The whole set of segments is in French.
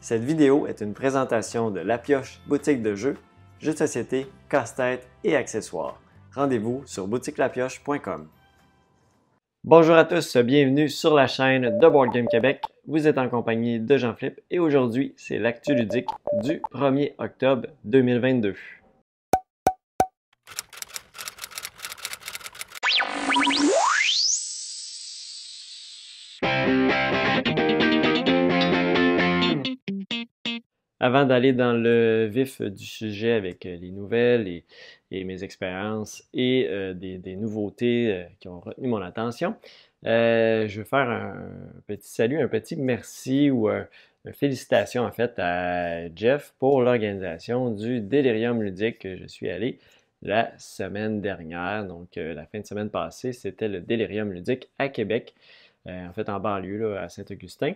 Cette vidéo est une présentation de La Pioche Boutique de jeux, jeux de société, casse-tête et accessoires. Rendez-vous sur boutiquelapioche.com. Bonjour à tous, bienvenue sur la chaîne de Board Game Québec. Vous êtes en compagnie de Jean-Philippe et aujourd'hui, c'est l'actu ludique du 1er octobre 2022. avant d'aller dans le vif euh, du sujet avec euh, les nouvelles et, mes expériences et euh, des, nouveautés qui ont retenu mon attention, je vais faire un petit salut, un petit merci ou une félicitation en fait à Jeff pour l'organisation du délirium ludique que je suis allé la semaine dernière. Donc la fin de semaine passée, c'était le délirium ludique à Québec, en fait en banlieue à Saint-Augustin.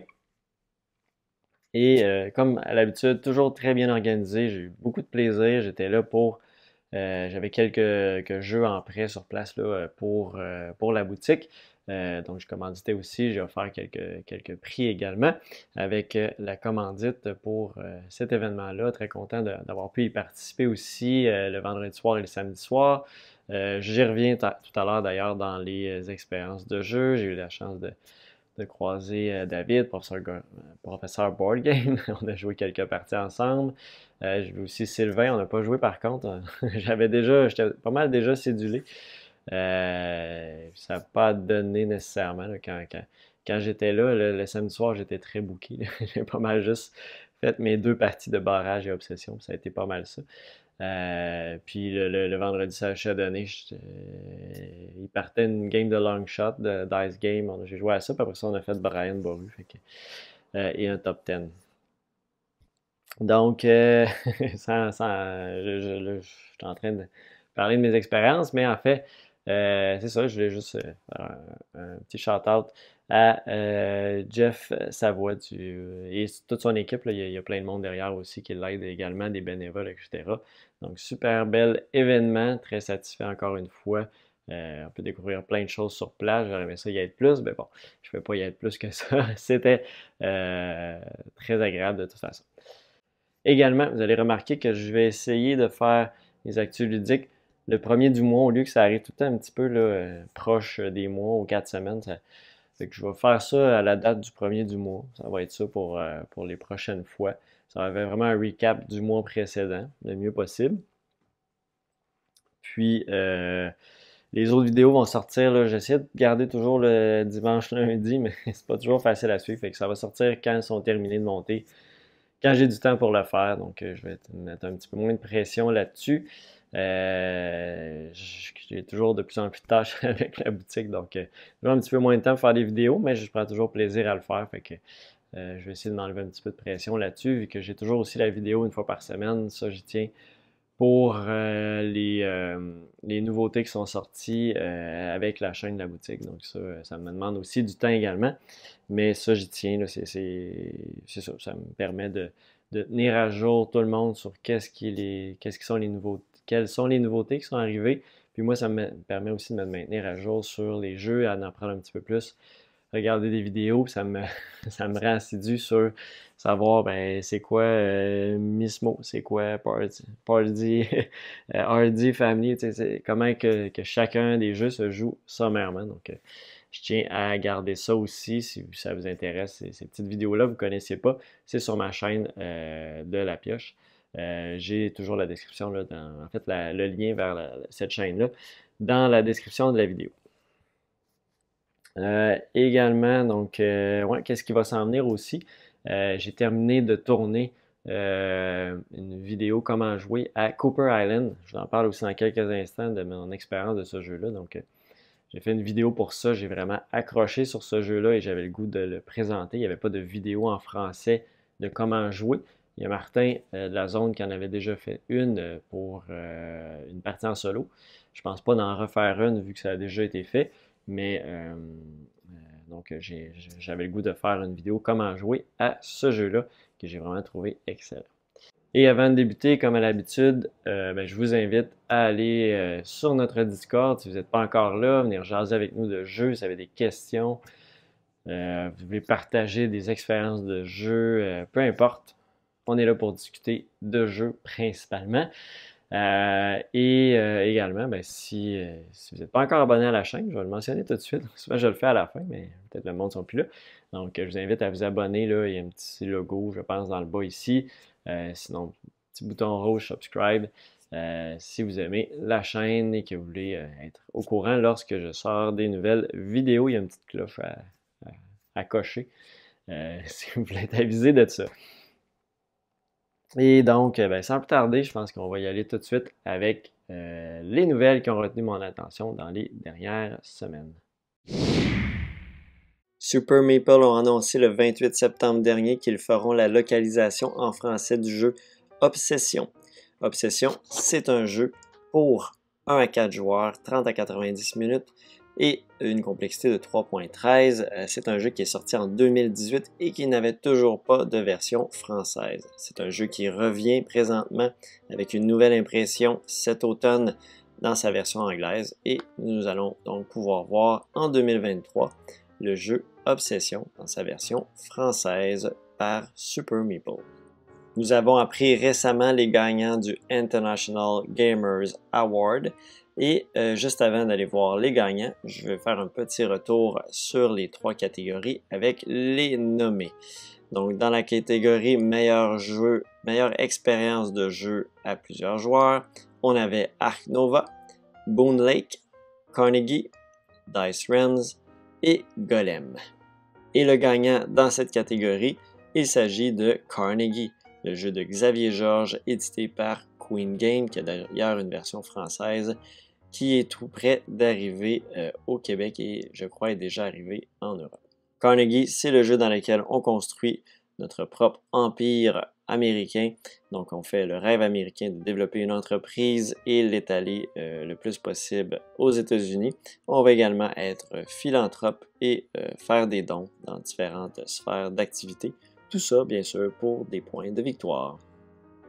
Et euh, comme à l'habitude, toujours très bien organisé. J'ai eu beaucoup de plaisir. J'étais là pour. Euh, j'avais quelques, jeux en prêt sur place là, euh, pour, pour la boutique. donc, je commanditais aussi, j'ai offert quelques, quelques prix également avec la commandite pour cet événement-là. Très content d'avoir pu y participer aussi le vendredi soir et le samedi soir. J'y reviens tout à l'heure d'ailleurs dans les expériences de jeu. J'ai eu la chance de, de croiser euh, David, professeur, professeur board game. on a joué quelques parties ensemble. Euh, je vu aussi Sylvain, on n'a pas joué par contre. J'avais déjà, j'étais pas mal déjà cédulé. Euh, ça n'a pas donné nécessairement quand, j'étais là, le, le, samedi soir, j'étais très bouqué. J'ai pas mal juste fait mes deux parties de barrage et obsession. Ça a été pas mal ça. Euh, puis le, vendredi, ça a donné. Euh, il partait une game de long shot, de, dice game. J'ai joué à ça, puis après ça, on a fait Brian Boru euh, et un top 10. Donc, je, suis en train de parler de mes expériences, mais en fait, c'est ça, je voulais juste faire un petit shout-out à euh, Jeff Savoie du, euh, et toute son équipe. il, y a, plein de monde derrière aussi qui l'aide également, des bénévoles, etc. Donc, super bel événement, très satisfait encore une fois. Euh, on peut découvrir plein de choses sur place. J'aurais aimé ça y être plus, mais bon, je ne peux pas y être plus que ça. C'était très agréable de toute façon. Également, vous allez remarquer que je vais essayer de faire les actus ludiques le premier du mois, au lieu que ça arrive tout le temps un petit peu là, proche des mois ou quatre semaines que je vais faire ça à la date du premier du mois. Ça va être ça pour, euh, pour les prochaines fois. Ça va être vraiment un recap du mois précédent, le mieux possible. Puis, euh, les autres vidéos vont sortir. J'essaie de garder toujours le dimanche, lundi, mais c'est pas toujours facile à suivre. ça va sortir quand elles sont terminées de monter, quand j'ai du temps pour le faire. Donc, euh, je vais mettre un petit peu moins de pression là-dessus. Euh, j'ai toujours de plus en plus de tâches avec la boutique, donc j'ai euh, j'ai un petit peu moins de temps pour faire des vidéos, mais je prends toujours plaisir à le faire. Fait euh, je vais essayer de m'enlever un petit peu de pression là-dessus, vu que j'ai toujours aussi la vidéo une fois par semaine, ça j'y tiens. Pour les, nouveautés qui sont sorties avec la chaîne de la boutique. Donc, ça, ça me demande aussi du temps également. Mais ça, j'y tiens. C'est ça. Ça me permet de, tenir à jour tout le monde sur qu'est-ce qui, est -ce qui sont les nouveautés quelles sont les nouveautés qui sont arrivées. Puis moi, ça me permet aussi de me maintenir à jour sur les jeux, d'en apprendre un petit peu plus. Regarder des vidéos, ça me, ça me rend assidu sur savoir ben, c'est quoi euh, Mismo, c'est quoi Party, Party RD Family, comment que, chacun des jeux se joue sommairement. Donc, euh, je tiens à garder ça aussi si ça vous intéresse. Ces, petites vidéos-là, vous ne connaissez pas, c'est sur ma chaîne euh, de la pioche. Euh, j'ai toujours la description, là, en fait, le lien vers cette chaîne-là dans la description de la vidéo. Euh, également, donc, euh, qu'est-ce qui va s'en venir aussi? j'ai terminé de tourner une vidéo comment jouer à Cooper Island. Je vous en parle aussi dans quelques instants de mon expérience de ce jeu-là. Donc, j'ai fait une vidéo pour ça. J'ai vraiment accroché sur ce jeu-là et j'avais le goût de le présenter. Il n'y avait pas de vidéo en français de comment jouer. Il y a Martin euh, de la zone qui en avait déjà fait une euh, pour euh, une partie en solo. Je ne pense pas d'en refaire une vu que ça a déjà été fait, mais donc j'avais le goût de faire une vidéo comment jouer à ce jeu-là que j'ai vraiment trouvé excellent. Et avant de débuter, comme à l'habitude, ben, je vous invite à aller sur notre Discord si vous n'êtes pas encore là, venir jaser avec nous de jeux, si vous avez des questions, vous voulez partager des expériences de jeu, peu importe. On est là pour discuter de jeux principalement. Euh, et euh, également, ben, euh, si, vous n'êtes pas encore abonné à la chaîne, je vais le mentionner tout de suite. je le fais à la fin, mais peut-être le monde ne sont plus là. Donc, je vous invite à vous abonner. Il y a un petit logo, je pense, dans le bas ici. sinon, petit bouton rouge subscribe. si vous aimez la chaîne et que vous voulez être au courant lorsque je sors des nouvelles vidéos, il y a une petite cloche à, à cocher si vous voulez être avisé de ça. Et donc, euh, ben, sans plus tarder, je pense qu'on va y aller tout de suite avec euh, les nouvelles qui ont retenu mon attention dans les dernières semaines. Super Maple ont annoncé le 28 septembre dernier qu'ils feront la localisation en français du jeu Obsession. Obsession, c'est un jeu pour 1 à 4 joueurs, 30 à 90 minutes, et une complexité de 3.13. Euh, c'est un jeu qui est sorti en 2018 et qui n'avait toujours pas de version française. C'est un jeu qui revient présentement avec une nouvelle impression cet automne dans sa version anglaise et nous allons donc pouvoir voir en 2023 le jeu Obsession dans sa version française par Super Meeple. Nous avons appris récemment les gagnants du International Gamers Award. Et euh, juste avant d'aller voir les gagnants, je vais faire un petit retour sur les trois catégories avec les nommés. Donc, dans la catégorie meilleur jeu, meilleure expérience de jeu à plusieurs joueurs, on avait Ark Nova, Boone Lake, Carnegie, Dice Friends et Golem. Et le gagnant dans cette catégorie, il s'agit de Carnegie le jeu de Xavier Georges, édité par Queen Game, qui a d'ailleurs une version française qui est tout près d'arriver euh, au Québec et je crois est déjà arrivé en Europe. Carnegie, c'est le jeu dans lequel on construit notre propre empire américain. Donc on fait le rêve américain de développer une entreprise et l'étaler euh, le plus possible aux États-Unis. On va également être philanthrope et euh, faire des dons dans différentes sphères d'activité tout ça, bien sûr, pour des points de victoire.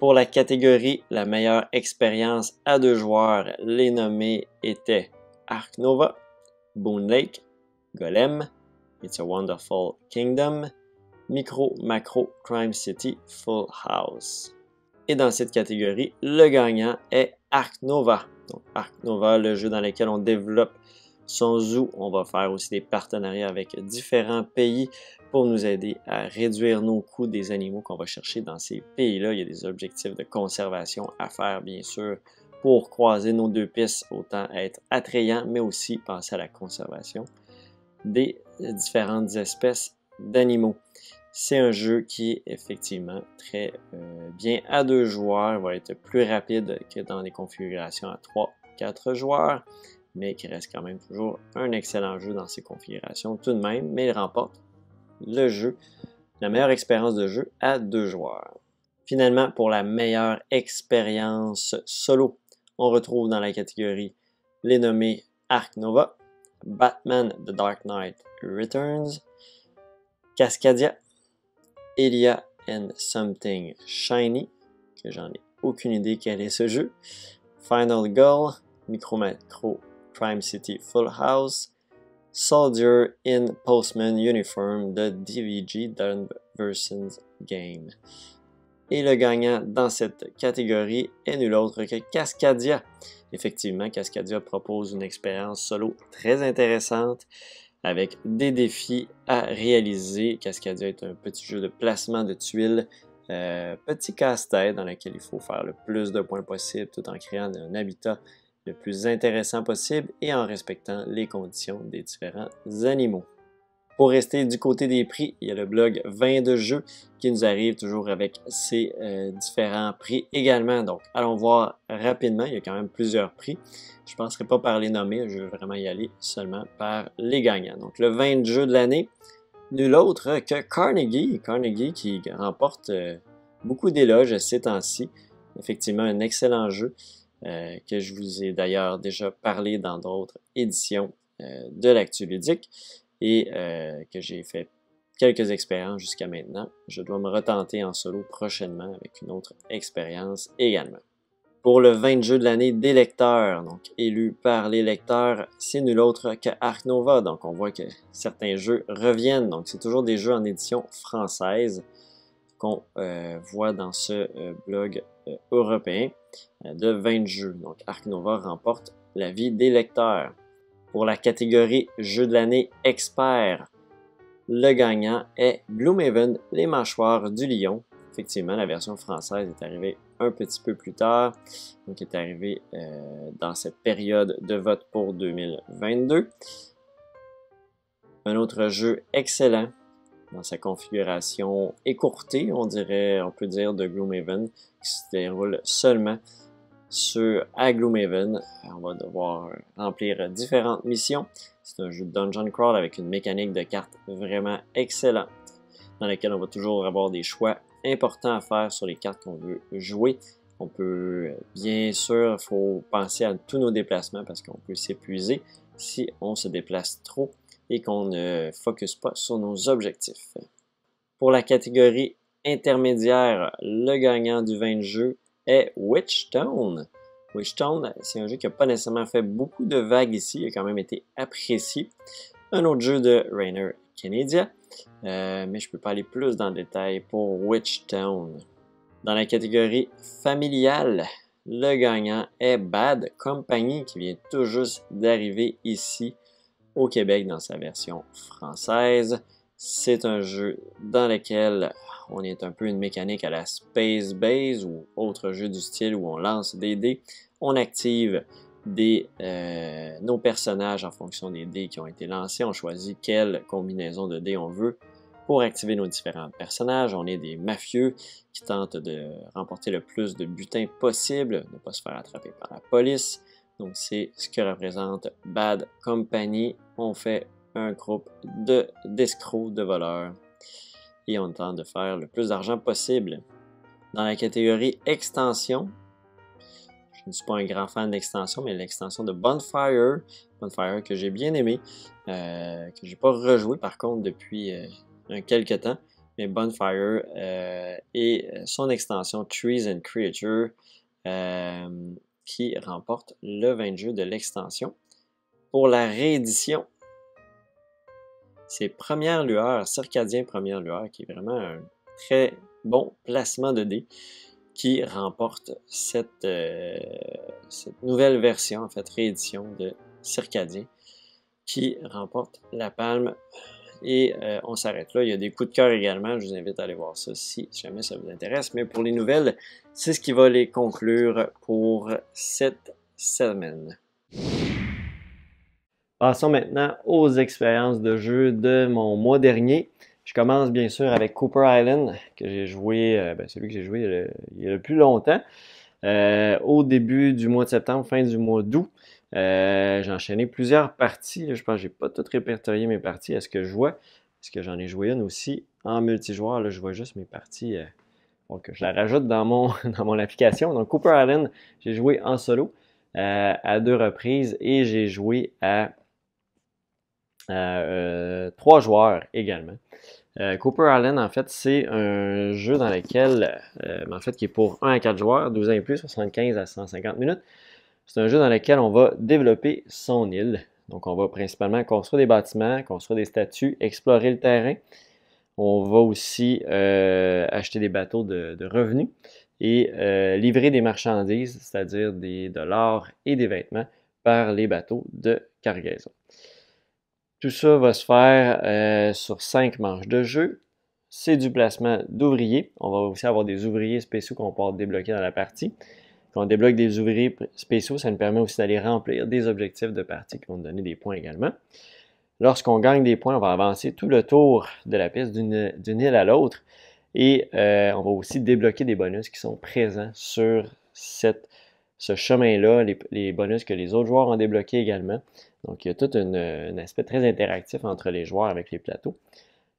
Pour la catégorie La meilleure expérience à deux joueurs, les nommés étaient Ark Nova, Boon Lake, Golem, It's a Wonderful Kingdom, Micro Macro Crime City Full House. Et dans cette catégorie, le gagnant est Ark Nova. Donc, Ark Nova, le jeu dans lequel on développe son zoo. On va faire aussi des partenariats avec différents pays pour nous aider à réduire nos coûts des animaux qu'on va chercher dans ces pays-là. Il y a des objectifs de conservation à faire, bien sûr, pour croiser nos deux pistes, autant être attrayant, mais aussi penser à la conservation des différentes espèces d'animaux. C'est un jeu qui est effectivement très euh, bien à deux joueurs. va être plus rapide que dans des configurations à 3 quatre joueurs, mais qui reste quand même toujours un excellent jeu dans ces configurations tout de même, mais il remporte le jeu, la meilleure expérience de jeu à deux joueurs. Finalement, pour la meilleure expérience solo, on retrouve dans la catégorie les nommés Ark Nova, Batman The Dark Knight Returns, Cascadia, Elia and Something Shiny, que j'en ai aucune idée quel est ce jeu, Final Girl, Micro Macro, Crime City Full House, Soldier in Postman Uniform de DVG Versions Game. Et le gagnant dans cette catégorie est nul autre que Cascadia. Effectivement, Cascadia propose une expérience solo très intéressante avec des défis à réaliser. Cascadia est un petit jeu de placement de tuiles, euh, petit casse-tête dans lequel il faut faire le plus de points possible tout en créant un habitat le plus intéressant possible et en respectant les conditions des différents animaux. Pour rester du côté des prix, il y a le blog 20 de jeux qui nous arrive toujours avec ses euh, différents prix également. Donc, allons voir rapidement. Il y a quand même plusieurs prix. Je ne penserai pas par les nommer. Je vais vraiment y aller seulement par les gagnants. Donc, le 20 de jeu de l'année, nul autre que Carnegie. Carnegie qui remporte euh, beaucoup d'éloges ces temps-ci. Effectivement, un excellent jeu. Euh, que je vous ai d'ailleurs déjà parlé dans d'autres éditions euh, de l'actu ludique et euh, que j'ai fait quelques expériences jusqu'à maintenant. Je dois me retenter en solo prochainement avec une autre expérience également. Pour le 20 jeu de l'année des lecteurs, donc élu par les lecteurs, c'est nul autre que Arc Nova. Donc on voit que certains jeux reviennent. Donc c'est toujours des jeux en édition française qu'on euh, voit dans ce euh, blog euh, européen de 20 jeux. Donc Ark Nova remporte vie des lecteurs. Pour la catégorie Jeu de l'année expert, le gagnant est Bloomhaven les mâchoires du lion. Effectivement, la version française est arrivée un petit peu plus tard, donc est arrivée dans cette période de vote pour 2022. Un autre jeu excellent dans sa configuration écourtée, on dirait, on peut dire, de Gloomhaven, qui se déroule seulement sur à Gloomhaven. Euh, on va devoir remplir différentes missions. C'est un jeu de dungeon crawl avec une mécanique de cartes vraiment excellente, dans laquelle on va toujours avoir des choix importants à faire sur les cartes qu'on veut jouer. On peut, bien sûr, faut penser à tous nos déplacements parce qu'on peut s'épuiser si on se déplace trop et qu'on ne focus pas sur nos objectifs. Pour la catégorie intermédiaire, le gagnant du 20 de jeu est Witch Witchstone, c'est un jeu qui n'a pas nécessairement fait beaucoup de vagues ici, il a quand même été apprécié. Un autre jeu de Rainer Canadia. Euh, mais je ne peux pas aller plus dans le détail pour Witchstone. Dans la catégorie familiale, le gagnant est Bad Company qui vient tout juste d'arriver ici au Québec dans sa version française. C'est un jeu dans lequel on est un peu une mécanique à la Space Base ou autre jeu du style où on lance des dés, on active des, euh, nos personnages en fonction des dés qui ont été lancés, on choisit quelle combinaison de dés on veut pour activer nos différents personnages. On est des mafieux qui tentent de remporter le plus de butins possible, ne pas se faire attraper par la police. Donc c'est ce que représente Bad Company. On fait un groupe de d'escrocs, de voleurs. Et on tente de faire le plus d'argent possible. Dans la catégorie extension, je ne suis pas un grand fan d'extension, mais l'extension de Bonfire, Bonfire que j'ai bien aimé, que euh, que j'ai pas rejoué par contre depuis euh, un quelques temps, mais Bonfire et euh, son extension Trees and Creatures qui remporte le 20 jeu de l'extension. Pour la réédition, c'est Première Lueur, Circadien Première Lueur, qui est vraiment un très bon placement de dés, qui remporte cette, euh, cette nouvelle version, en fait, réédition de Circadien, qui remporte la palme et euh, on s'arrête là. Il y a des coups de cœur également. Je vous invite à aller voir ça si jamais ça vous intéresse. Mais pour les nouvelles, c'est ce qui va les conclure pour cette semaine. Passons maintenant aux expériences de jeu de mon mois dernier. Je commence bien sûr avec Cooper Island, que j'ai joué, euh, ben, celui que j'ai joué euh, il y a le plus longtemps, au début du mois de septembre, fin du mois d'août. Euh, j'ai enchaîné plusieurs parties. Je pense que j'ai pas tout répertorié mes parties est ce que je vois. est-ce que j'en ai joué une aussi en multijoueur. Là, je vois juste mes parties. donc, euh, je la rajoute dans mon, mon application. Donc, Cooper Island, j'ai joué en solo euh, à deux reprises et j'ai joué à, à trois joueurs également. Cooper Island, en fait, c'est un jeu dans lequel, en fait, qui est pour 1 à 4 joueurs, 12 ans et plus, 75 à 150 minutes. C'est un jeu dans lequel on va développer son île. Donc, on va principalement construire des bâtiments, construire des statues, explorer le terrain. On va aussi euh, acheter des bateaux de, revenus et euh, livrer des marchandises, c'est-à-dire de l'or et des vêtements, par les bateaux de cargaison. Tout ça va se faire euh, sur cinq manches de jeu. C'est du placement d'ouvriers. On va aussi avoir des ouvriers spéciaux qu'on va débloquer dans la partie. Quand on débloque des ouvriers spéciaux, ça nous permet aussi d'aller remplir des objectifs de partie qui vont nous donner des points également. Lorsqu'on gagne des points, on va avancer tout le tour de la piste d'une île à l'autre et euh, on va aussi débloquer des bonus qui sont présents sur ce chemin-là, les, bonus que les autres joueurs ont débloqués également. Donc, il y a tout un aspect très interactif entre les joueurs avec les plateaux.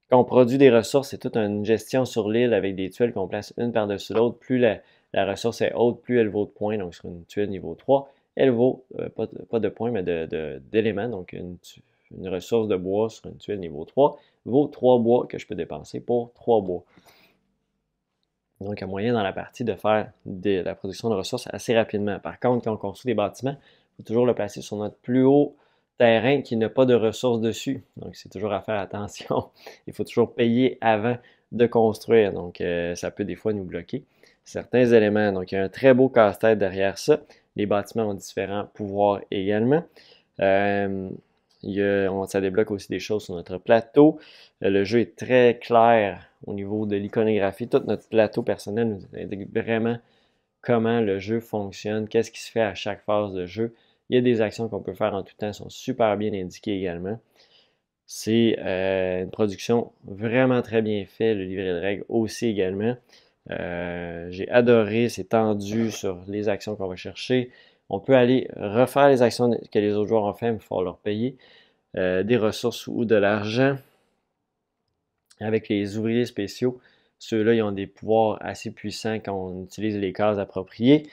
Quand on produit des ressources, c'est toute une gestion sur l'île avec des tuiles qu'on place une par-dessus l'autre. Plus la, la ressource est haute, plus elle vaut de points. Donc, sur une tuile niveau 3, elle vaut, euh, pas, de, points, mais d'éléments. donc, une, ressource de bois sur une tuile niveau 3 vaut 3 bois que je peux dépenser pour 3 bois. Donc, un moyen dans la partie de faire de la production de ressources assez rapidement. Par contre, quand on construit des bâtiments, il faut toujours le placer sur notre plus haut terrain qui n'a pas de ressources dessus. Donc, c'est toujours à faire attention. Il faut toujours payer avant de construire. Donc, euh, ça peut des fois nous bloquer certains éléments. Donc, il y a un très beau casse-tête derrière ça. Les bâtiments ont différents pouvoirs également. Euh, ça débloque aussi des choses sur notre plateau. Euh, le jeu est très clair au niveau de l'iconographie. Tout notre plateau personnel nous indique vraiment comment le jeu fonctionne, qu'est-ce qui se fait à chaque phase de jeu. Il y a des actions qu'on peut faire en tout temps, sont super bien indiquées également. C'est euh, une production vraiment très bien faite, le livret de règles aussi également. Euh, j'ai adoré, c'est tendu sur les actions qu'on va chercher. On peut aller refaire les actions que les autres joueurs ont fait, mais il faut leur payer euh, des ressources ou de l'argent. Avec les ouvriers spéciaux, ceux-là, ils ont des pouvoirs assez puissants quand on utilise les cases appropriées.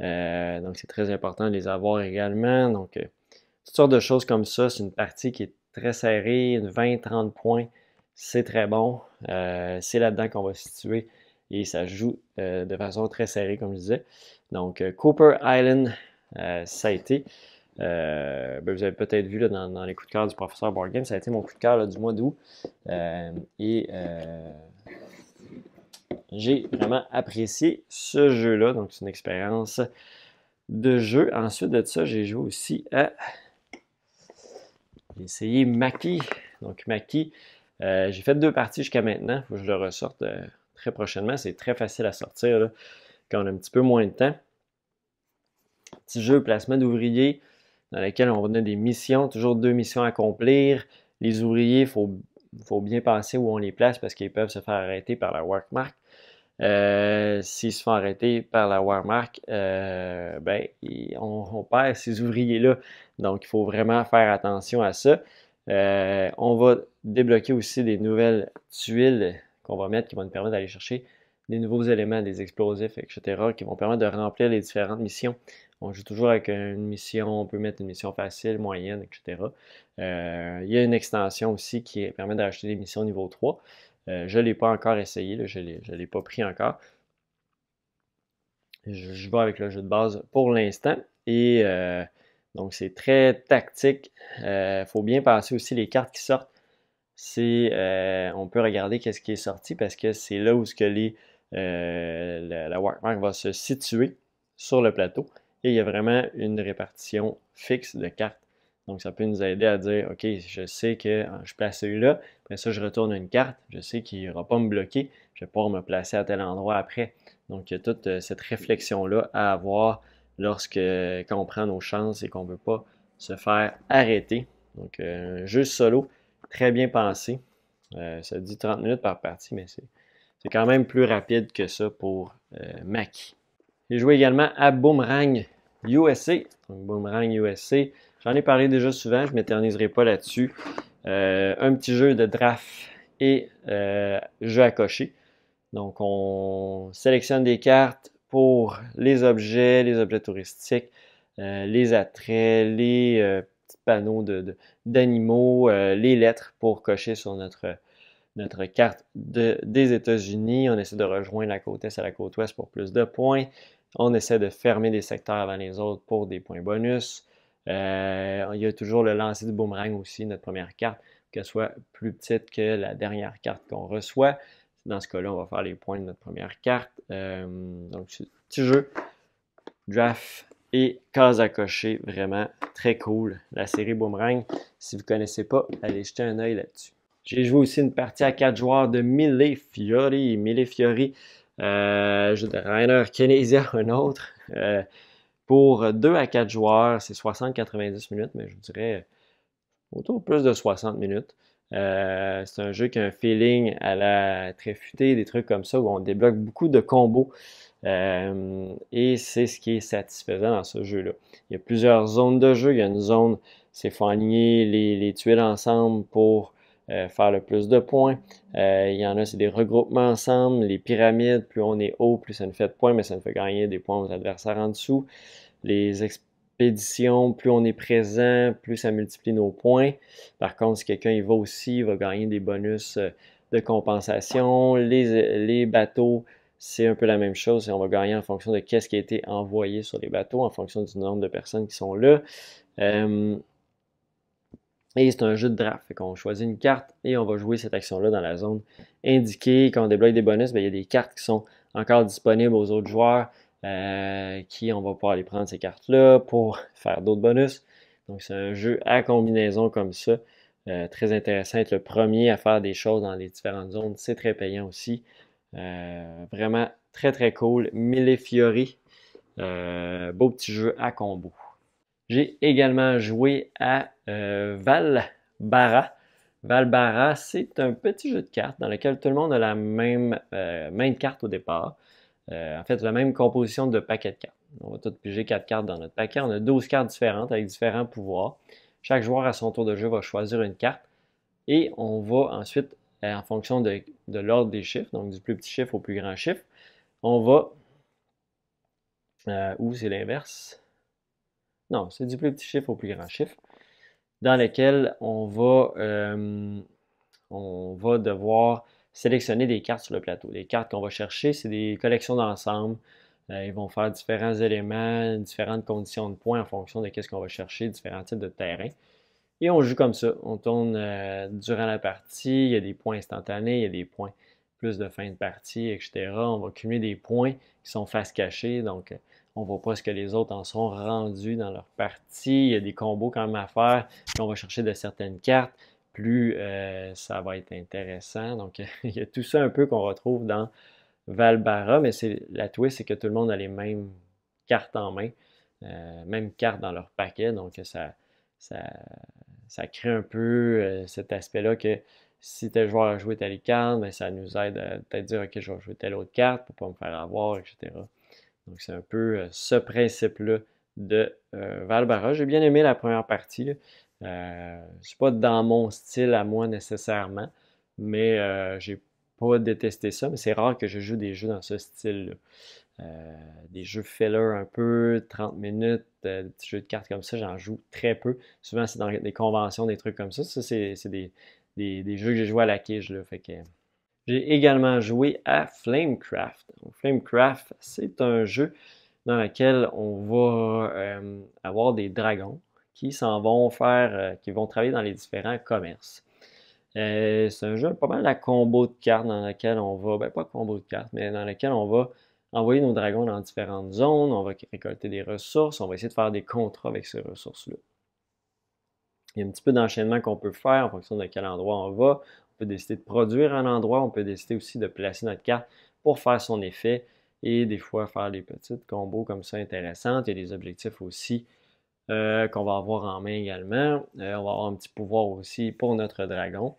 Euh, donc, c'est très important de les avoir également. Donc, toutes sortes de choses comme ça. C'est une partie qui est très serrée, 20-30 points. C'est très bon. c'est là-dedans qu'on va se situer et ça joue euh, de façon très serrée, comme je disais. Donc, euh, Cooper Island, euh, ça a été, ben, vous avez peut-être vu là, dans, les coups de cœur du professeur Borgen, ça a été mon coup de cœur du mois d'août. et j'ai vraiment apprécié ce jeu-là. Donc, c'est une expérience de jeu. Ensuite de ça, j'ai joué aussi à. J'ai essayé Maki. Donc, Maki, j'ai fait deux parties jusqu'à maintenant. Il Faut que je le ressorte prochainement. C'est très facile à sortir quand on a un petit peu moins de temps. Petit jeu placement d'ouvriers dans lequel on a des missions, toujours deux missions à accomplir. Les ouvriers, il faut, faut, bien penser où on les place parce qu'ils peuvent se faire arrêter par la Workmark. Euh, s'ils se font arrêter par la workmark euh, ben, on, perd ces ouvriers-là. Donc, il faut vraiment faire attention à ça. Euh, on va débloquer aussi des nouvelles tuiles qu'on va mettre qui vont nous permettre d'aller chercher des nouveaux éléments, des explosifs, etc., qui vont permettre de remplir les différentes missions. On joue toujours avec une mission, on peut mettre une mission facile, moyenne, etc. Euh, il y a une extension aussi qui permet d'acheter des missions niveau 3. Euh, je ne l'ai pas encore essayé, je ne l'ai pas pris encore. Je, je, vais avec le jeu de base pour l'instant. Et euh, donc, c'est très tactique. Il faut bien passer aussi les cartes qui sortent euh, on peut regarder qu'est-ce qui est sorti parce que c'est là où ce que euh, la, la va se situer sur le plateau et il y a vraiment une répartition fixe de cartes. Donc ça peut nous aider à dire OK, je sais que ah, je place celui-là, après ça je retourne une carte, je sais qu'il ne va pas me bloquer, je vais pouvoir me placer à tel endroit après. Donc il y a toute euh, cette réflexion là à avoir lorsque quand on prend nos chances et qu'on ne veut pas se faire arrêter. Donc un jeu solo très bien pensé. Euh, ça dit 30 minutes par partie, mais c'est, quand même plus rapide que ça pour euh, Mac. J'ai joué également à Boomerang USA. Boomerang USA, j'en ai parlé déjà souvent, je ne m'éterniserai pas là-dessus. Euh, un petit jeu de draft et jeu à cocher. Donc, on sélectionne des cartes pour les objets, les objets touristiques, les attraits, les petit panneau d'animaux, euh, les lettres pour cocher sur notre, notre carte des États-Unis. On essaie de rejoindre la côte est à la côte ouest pour plus de points. On essaie de fermer des secteurs avant les autres pour des points bonus. Euh, il y a toujours le lancer du boomerang aussi, notre première carte, qu'elle soit plus petite que la dernière carte qu'on reçoit. Dans ce cas-là, on va faire les points de notre première carte. Euh, donc, petit jeu. Draft et case à cocher, vraiment très cool, la série Boomerang. Si vous ne connaissez pas, allez jeter un œil là-dessus. J'ai joué aussi une partie à 4 joueurs de Mille Fiori. Mille Fiori, euh, jeu de Rainer Kenesia, un autre. Euh, pour 2 à 4 joueurs, c'est 60-90 minutes, mais je dirais autour plus de 60 minutes. Euh, c'est un jeu qui a un feeling à la tréfutée, des trucs comme ça, où on débloque beaucoup de combos. Euh, et c'est ce qui est satisfaisant dans ce jeu-là. Il y a plusieurs zones de jeu. Il y a une zone, c'est faut aligner les, tuiles ensemble pour euh, faire le plus de points. Euh, il y en a, c'est des regroupements ensemble. Les pyramides, plus on est haut, plus ça ne fait de points, mais ça ne fait gagner des points aux adversaires en dessous. Les expéditions, plus on est présent, plus ça multiplie nos points. Par contre, si quelqu'un y va aussi, il va gagner des bonus de compensation. les bateaux, c'est un peu la même chose et on va gagner en fonction de qu'est-ce qui a été envoyé sur les bateaux, en fonction du nombre de personnes qui sont là. Euh, et c'est un jeu de draft. Fait qu'on choisit une carte et on va jouer cette action-là dans la zone indiquée. Quand on débloque des bonus, ben, il y a des cartes qui sont encore disponibles aux autres joueurs euh, qui on va pouvoir aller prendre ces cartes-là pour faire d'autres bonus. Donc c'est un jeu à combinaison comme ça. Euh, très intéressant. Être le premier à faire des choses dans les différentes zones, c'est très payant aussi. Euh, vraiment très très cool. Mille Fiori, euh, beau petit jeu à combo. J'ai également joué à euh, Valbara. Valbara, c'est un petit jeu de cartes dans lequel tout le monde a la même, de carte au départ. en fait, la même composition de paquet de cartes. On va tout piger quatre cartes dans notre paquet. On a 12 cartes différentes avec différents pouvoirs. Chaque joueur à son tour de jeu va choisir une carte et on va ensuite euh, en fonction de, l'ordre des chiffres, donc du plus petit chiffre au plus grand chiffre, on va... Euh, ou c'est l'inverse. Non, c'est du plus petit chiffre au plus grand chiffre, dans lequel on va, euh, on va devoir sélectionner des cartes sur le plateau. Les cartes qu'on va chercher, c'est des collections d'ensemble. ils vont faire différents éléments, différentes conditions de points en fonction de ce qu'on va chercher, différents types de terrains. Et on joue comme ça. On tourne euh, durant la partie. Il y a des points instantanés, il y a des points plus de fin de partie, etc. On va cumuler des points qui sont face cachée. Donc, on ne voit pas ce que les autres en sont rendus dans leur partie. Il y a des combos quand même à faire. Puis on va chercher de certaines cartes. Plus euh, ça va être intéressant. Donc, il y a tout ça un peu qu'on retrouve dans Valbara. Mais c'est la twist, c'est que tout le monde a les mêmes cartes en main. Euh, même cartes dans leur paquet. Donc, ça, ça crée un peu euh, cet aspect-là que si tel joueur a joué telle carte, ben, ça nous aide à peut-être dire, OK, je vais jouer telle autre carte pour ne pas me faire avoir, etc. Donc, c'est un peu euh, ce principe-là de euh, Valbara. J'ai bien aimé la première partie. Euh, je suis pas dans mon style à moi nécessairement, mais je j'ai pas détesté ça. Mais c'est rare que je joue des jeux dans ce style-là. Euh, des jeux filler un peu, 30 minutes, euh, des petits jeux de cartes comme ça, j'en joue très peu. Souvent, c'est dans des conventions, des trucs comme ça. Ça, c'est des, jeux que j'ai joué à la quiche. Là. Fait que, j'ai également joué à Flamecraft. Flamecraft, c'est un jeu dans lequel on va euh, avoir des dragons qui s'en vont faire, qui vont travailler dans les différents commerces. c'est un jeu pas mal la combo de cartes dans laquelle on va, ben pas combo de cartes, mais dans laquelle on va envoyer nos dragons dans différentes zones, on va récolter des ressources, on va essayer de faire des contrats avec ces ressources-là. Il y a un petit peu d'enchaînement qu'on peut faire en fonction de quel endroit on va. On peut décider de produire un endroit, on peut décider aussi de placer notre carte pour faire son effet et des fois faire des petites combos comme ça intéressantes. Il y a des objectifs aussi euh, qu'on va avoir en main également. Euh, on va avoir un petit pouvoir aussi pour notre dragon.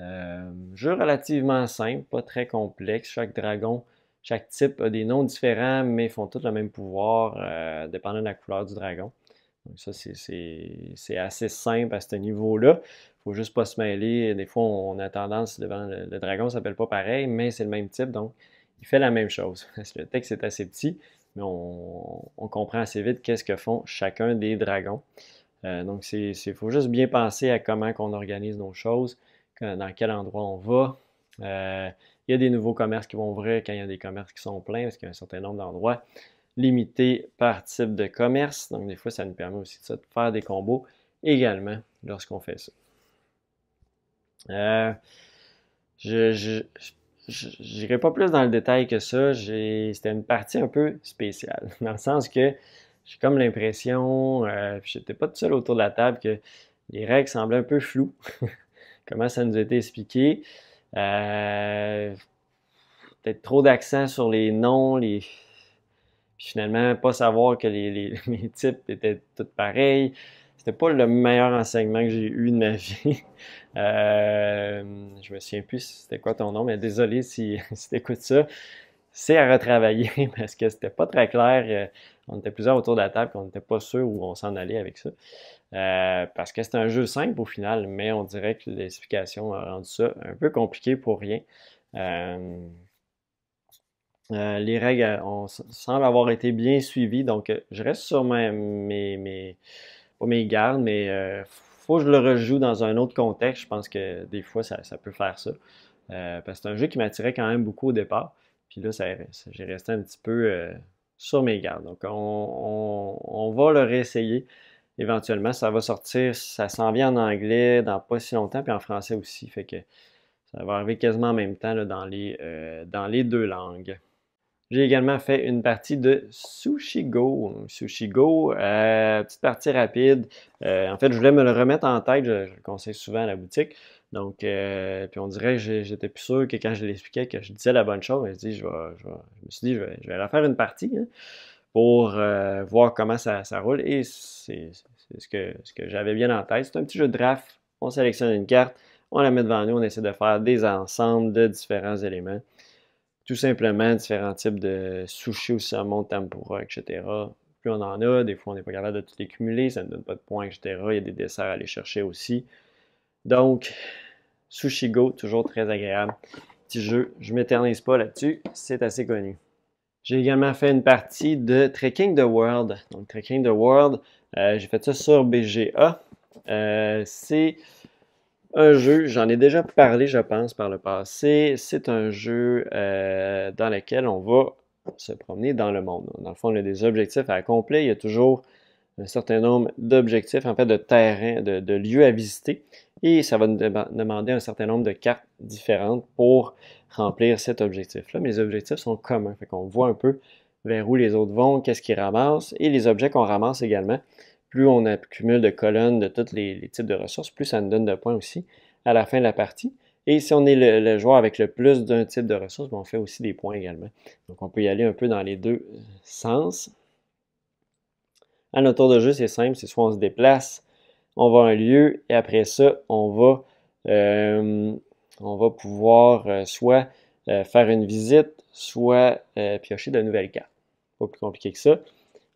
Euh, jeu relativement simple, pas très complexe. Chaque dragon chaque type a des noms différents, mais font tous le même pouvoir, euh, dépendant de la couleur du dragon. Donc ça, c'est assez simple à ce niveau-là. Il ne faut juste pas se mêler. Des fois, on a tendance, devant le, dragon ne s'appelle pas pareil, mais c'est le même type, donc il fait la même chose. le texte est assez petit, mais on, comprend assez vite qu'est-ce que font chacun des dragons. Euh, donc, il faut juste bien penser à comment on organise nos choses, dans quel endroit on va. Euh, il y a des nouveaux commerces qui vont ouvrir quand il y a des commerces qui sont pleins, parce qu'il y a un certain nombre d'endroits limités par type de commerce. Donc, des fois, ça nous permet aussi de faire des combos également lorsqu'on fait ça. Euh, je n'irai pas plus dans le détail que ça. C'était une partie un peu spéciale, dans le sens que j'ai comme l'impression, euh, je n'étais pas tout seul autour de la table, que les règles semblaient un peu floues. Comment ça nous a été expliqué. Euh, peut-être trop d'accent sur les noms, finalement, pas savoir que les, types étaient tous pareils. C'était pas le meilleur enseignement que j'ai eu de ma vie. Euh, je me souviens plus c'était quoi ton nom, mais désolé si, si tu ça. C'est à retravailler parce que c'était pas très clair. Euh, on était plusieurs autour de la table, on n'était pas sûr où on s'en allait avec ça. Euh, parce que c'est un jeu simple au final, mais on dirait que l'explication a rendu ça un peu compliqué pour rien. Euh, euh, les règles semblent avoir été bien suivies, donc je reste sur mes, mes, gardes, mais il faut que je le rejoue dans un autre contexte. Je pense que des fois, ça, peut faire ça. parce que c'est un jeu qui m'attirait quand même beaucoup au départ. Puis là, ça, j'ai resté un petit peu sur mes gardes. Donc, on va le réessayer éventuellement, ça va sortir, ça s'en vient en anglais dans pas si longtemps, puis en français aussi. Fait que ça va arriver quasiment en même temps dans, les, euh, dans les deux langues. J'ai également fait une partie de Sushigo. Sushigo, euh, petite partie rapide. Euh, en fait, je voulais me le remettre en tête, je, le conseille souvent à la boutique. Donc, euh, puis on dirait que j'étais plus sûr que quand je l'expliquais, que je disais la bonne chose, je, me suis dit, je vais, je faire une partie. Hein pour euh, voir comment ça, ça roule. Et c'est ce que, j'avais bien en tête. C'est un petit jeu de draft. On sélectionne une carte, on la met devant nous, on essaie de faire des ensembles de différents éléments. Tout simplement, différents types de sushi ou saumon, tempura, etc. Plus on en a, des fois on n'est pas capable de tout les cumuler, ça ne donne pas de points, etc. Il y a des desserts à aller chercher aussi. Donc, Sushi toujours très agréable. Petit jeu, je ne m'éternise pas là-dessus, c'est assez connu. J'ai également fait une partie de Trekking the World. Donc, Trekking the World, euh, j'ai fait ça sur BGA. Euh, c'est un jeu, j'en ai déjà parlé, je pense, par le passé. C'est un jeu euh, dans lequel on va se promener dans le monde. Dans le fond, on a des objectifs à accomplir. Il y a toujours un certain nombre d'objectifs, en fait, de terrains, de, de lieux à visiter. Et ça va nous demander un certain nombre de cartes différentes pour remplir cet objectif-là. Mais les objectifs sont communs. Fait qu'on voit un peu vers où les autres vont, qu'est-ce qu'ils ramassent et les objets qu'on ramasse également. Plus on accumule de colonnes de tous les, types de ressources, plus ça nous donne de points aussi à la fin de la partie. Et si on est le, joueur avec le plus d'un type de ressources, ben, on fait aussi des points également. Donc on peut y aller un peu dans les deux sens. À notre tour de jeu, c'est simple, c'est soit on se déplace, on va à un lieu, et après ça, on va euh, on va pouvoir euh, soit euh, faire une visite, soit euh, piocher de nouvelles cartes. Pas plus compliqué que ça.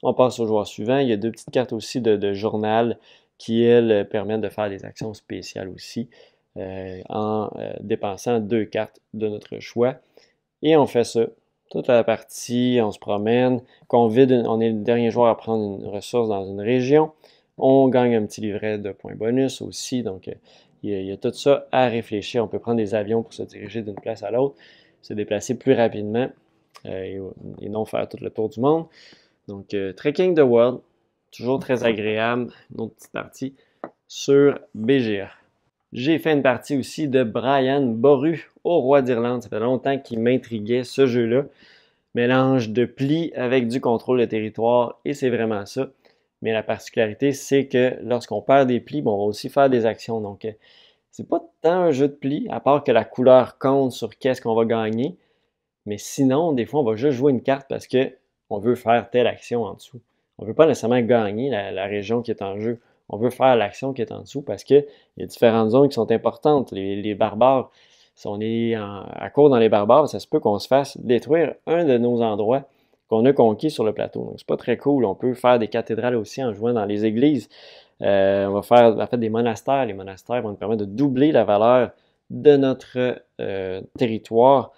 On passe au joueur suivant. Il y a deux petites cartes aussi de, journal qui, elles, permettent de faire des actions spéciales aussi en dépensant deux cartes de notre choix. Et on fait ça toute la partie, on se promène, qu'on on est le dernier joueur à prendre une ressource dans une région. On gagne un petit livret de points bonus aussi, donc il y, a, tout ça à réfléchir. On peut prendre des avions pour se diriger d'une place à l'autre, se déplacer plus rapidement euh, et, non faire tout le tour du monde. Donc, euh, Trekking the World, toujours très agréable, notre petite partie sur BGA. J'ai fait une partie aussi de Brian Boru au Roi d'Irlande. Ça fait longtemps qu'il m'intriguait ce jeu-là. Mélange de plis avec du contrôle de territoire et c'est vraiment ça. Mais la particularité, c'est que lorsqu'on perd des plis, on va aussi faire des actions. Donc, euh, c'est pas tant un jeu de plis, à part que la couleur compte sur qu'est-ce qu'on va gagner. Mais sinon, des fois, on va juste jouer une carte parce que on veut faire telle action en dessous. On ne veut pas nécessairement gagner la, région qui est en jeu. On veut faire l'action qui est en dessous parce qu'il y a différentes zones qui sont importantes. Les, barbares, si on est à court dans les barbares, ça se peut qu'on se fasse détruire un de nos endroits qu'on a conquis sur le plateau. Donc, c'est pas très cool. On peut faire des cathédrales aussi en jouant dans les églises. Euh, on va faire en fait des monastères. Les monastères vont nous permettre de doubler la valeur de notre euh, territoire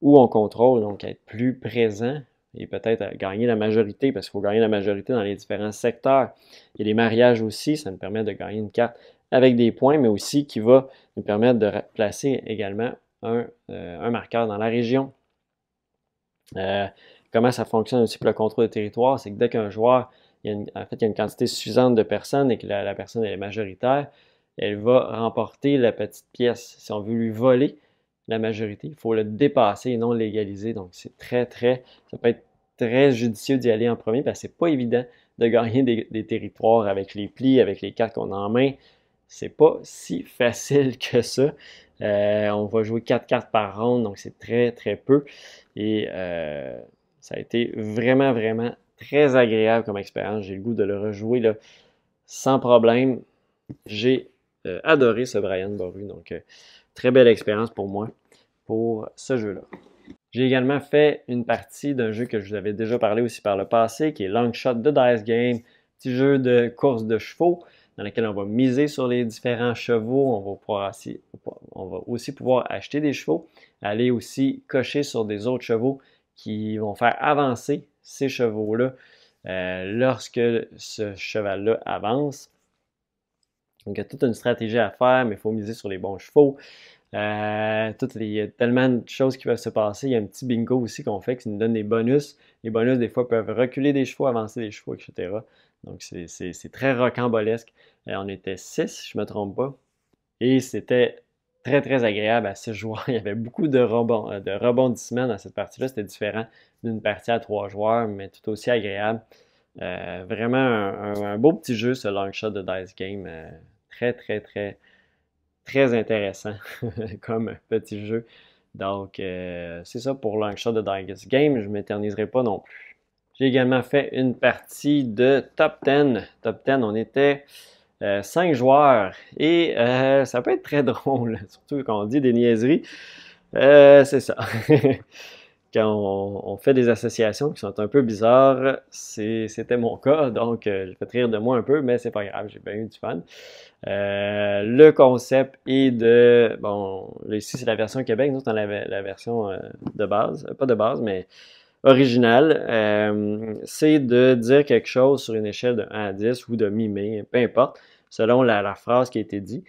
où on contrôle, donc être plus présent et peut-être euh, gagner la majorité, parce qu'il faut gagner la majorité dans les différents secteurs. Et les mariages aussi, ça nous permet de gagner une carte avec des points, mais aussi qui va nous permettre de placer également un, marqueur dans la région comment ça fonctionne aussi pour le contrôle de territoire, c'est que dès qu'un joueur, a en fait, il y a une quantité suffisante de personnes et que la, personne est majoritaire, elle va remporter la petite pièce. Si on veut lui voler la majorité, il faut le dépasser et non l'égaliser. Donc, c'est très, très, ça peut être très judicieux d'y aller en premier parce que c'est pas évident de gagner des, territoires avec les plis, avec les cartes qu'on a en main. C'est pas si facile que ça. Euh, on va jouer quatre cartes par ronde, donc c'est très, très peu. Et euh, ça a été vraiment, vraiment très agréable comme expérience. J'ai le goût de le rejouer là, sans problème. J'ai euh, adoré ce Brian Boru. Donc, euh, très belle expérience pour moi pour ce jeu-là. J'ai également fait une partie d'un jeu que je vous avais déjà parlé aussi par le passé, qui est Longshot de Dice Game, petit jeu de course de chevaux dans lequel on va miser sur les différents chevaux. On va, pouvoir on va aussi pouvoir acheter des chevaux, aller aussi cocher sur des autres chevaux qui vont faire avancer ces chevaux-là euh, lorsque ce cheval-là avance. Donc, il y a toute une stratégie à faire, mais il faut miser sur les bons chevaux. Euh, toutes les, il y a tellement de choses qui peuvent se passer. Il y a un petit bingo aussi qu'on fait qui nous donne des bonus. Les bonus, des fois, peuvent reculer des chevaux, avancer des chevaux, etc. Donc, c'est très rocambolesque. Euh, on était 6, je ne me trompe pas. Et c'était très, très agréable à six joueurs. Il y avait beaucoup de, euh, de rebondissements dans cette partie-là. C'était différent d'une partie à trois joueurs, mais tout aussi agréable. Euh, vraiment un, beau petit jeu, ce long de Dice Game. Euh, très, très, très, très intéressant comme petit jeu. Donc, c'est ça pour long de Dice Game. Je ne m'éterniserai pas non plus. J'ai également fait une partie de top 10. Top 10, on était euh, cinq joueurs. Et euh, ça peut être très drôle, surtout quand on dit des niaiseries. Euh, c'est ça. quand on, fait des associations qui sont un peu bizarres, c'était mon cas, donc je vais rire de moi un peu, mais c'est pas grave, j'ai bien eu du fun. le concept est de. Bon, ici c'est la version Québec, nous on a la version de base, pas de base, mais original, euh, c'est de dire quelque chose sur une échelle de 1 à 10 ou de mimer, peu importe, selon la, phrase qui a été dite.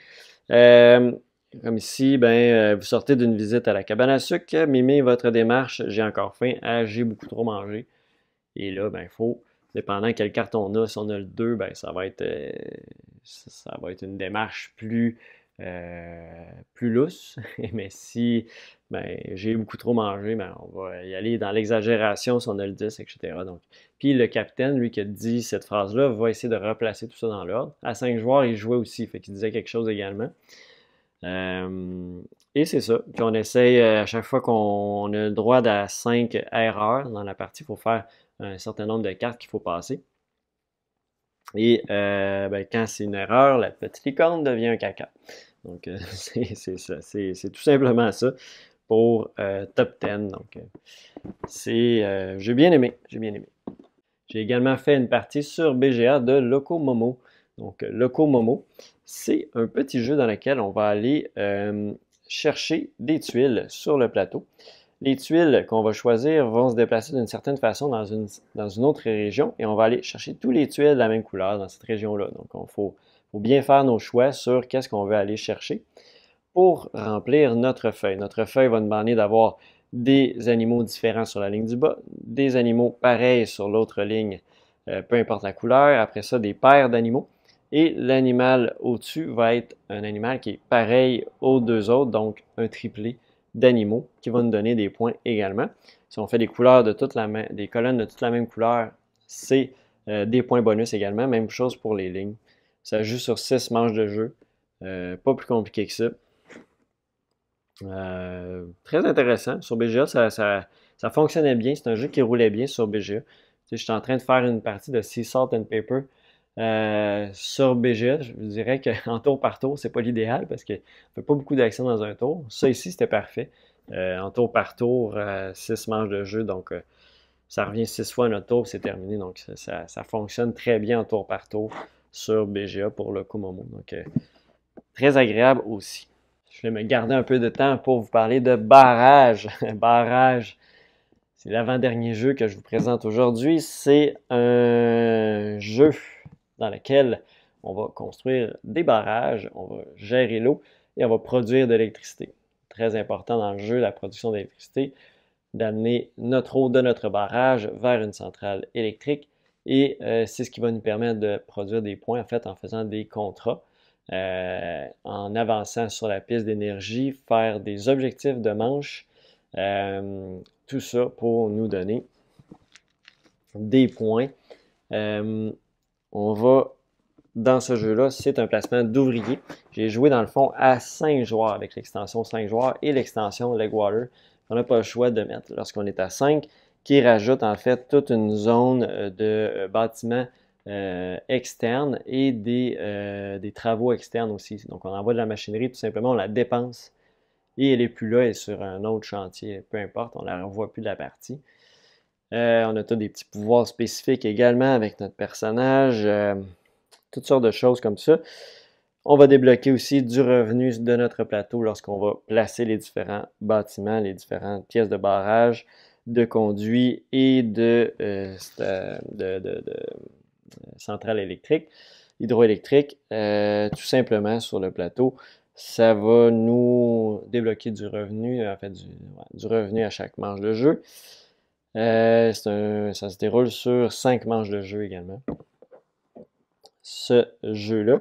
Euh, comme ici, ben, euh, vous sortez d'une visite à la cabane à sucre, mimez votre démarche, j'ai encore faim, ah, j'ai beaucoup trop mangé. Et là, ben, il faut, dépendant quelle carte on a, si on a le 2, ben, ça, va être, ça va être une démarche plus euh, plus lousse, mais si ben, j'ai beaucoup trop mangé, ben, on va y aller dans l'exagération si on a le 10, etc. Donc, puis le capitaine, lui qui a dit cette phrase-là, va essayer de replacer tout ça dans l'ordre. À cinq joueurs, il jouait aussi, fait qu'il disait quelque chose également. Euh, et c'est ça. Puis on essaye, euh, à chaque fois qu'on a le droit à cinq erreurs dans la partie, il faut faire un certain nombre de cartes qu'il faut passer. Et ben, quand c'est une erreur, la petite licorne devient un caca. Donc, euh, c'est tout simplement ça pour euh, Top 10. Donc, euh, c'est. j'ai bien aimé. J'ai bien aimé. J'ai également fait une partie sur BGA de Loco Momo. Donc, Loco Momo, c'est un petit jeu dans lequel on va aller chercher des tuiles sur le plateau. Les tuiles qu'on va choisir vont se déplacer d'une certaine façon dans une, dans une, autre région et on va aller chercher tous les tuiles de la même couleur dans cette région-là. Donc, on faut faut bien faire nos choix sur qu'est-ce qu'on veut aller chercher pour remplir notre feuille. Notre feuille va nous demander d'avoir des animaux différents sur la ligne du bas, des animaux pareils sur l'autre ligne, euh, peu importe la couleur, après ça des paires d'animaux, et l'animal au-dessus va être un animal qui est pareil aux deux autres, donc un triplé d'animaux qui va nous donner des points également. Si on fait des couleurs de toute la main, des colonnes de toute la même couleur, c'est euh, des points bonus également, même chose pour les lignes. Ça joue sur 6 manches de jeu. Euh, pas plus compliqué que ça. Euh, très intéressant. Sur BGA, ça, fonctionnait bien. C'est un jeu qui roulait bien sur BGA. Je suis en train de faire une partie de Sea Salt and Paper euh, sur BGA. Je vous dirais qu'en tour par tour, c'est pas l'idéal parce qu'on ne fait pas beaucoup d'action dans un tour. Ça mm. ici, c'était parfait. en tour par tour, 6 manches de jeu. Donc, ça revient 6 fois à notre tour, c'est terminé. Donc, ça, ça, fonctionne très bien en tour par tour sur BGA pour le Kumomo. Donc, euh, très agréable aussi. Je vais me garder un peu de temps pour vous parler de Barrage. barrage, c'est l'avant-dernier jeu que je vous présente aujourd'hui. C'est un jeu dans lequel on va construire des barrages, on va gérer l'eau et on va produire de l'électricité. Très important dans le jeu, la production d'électricité, d'amener notre eau de notre barrage vers une centrale électrique et euh, c'est ce qui va nous permettre de produire des points en fait en faisant des contrats, euh, en avançant sur la piste d'énergie, faire des objectifs de manche, euh, tout ça pour nous donner des points. on va dans ce jeu-là, c'est un placement d'ouvrier. J'ai joué dans le fond à 5 joueurs avec l'extension 5 joueurs et l'extension Legwater. On n'a pas le choix de mettre lorsqu'on est à 5 qui rajoute en fait toute une zone euh, de euh, bâtiments euh, externes et des, travaux externes aussi. Donc on envoie de la machinerie, tout simplement, on la dépense et elle n'est plus là, elle est sur un autre chantier, peu importe, on ne la revoit plus de la partie. on a tous des petits pouvoirs spécifiques également avec notre personnage, toutes sortes de choses comme ça. On va débloquer aussi du revenu de notre plateau lorsqu'on va placer les différents bâtiments, les différentes pièces de barrage de conduits et de, euh, euh, centrales électriques, hydroélectriques, euh, tout simplement sur le plateau. Ça va nous débloquer du revenu, en fait, du, revenu à chaque manche de jeu. ça se déroule sur cinq manches de jeu également. Ce jeu-là.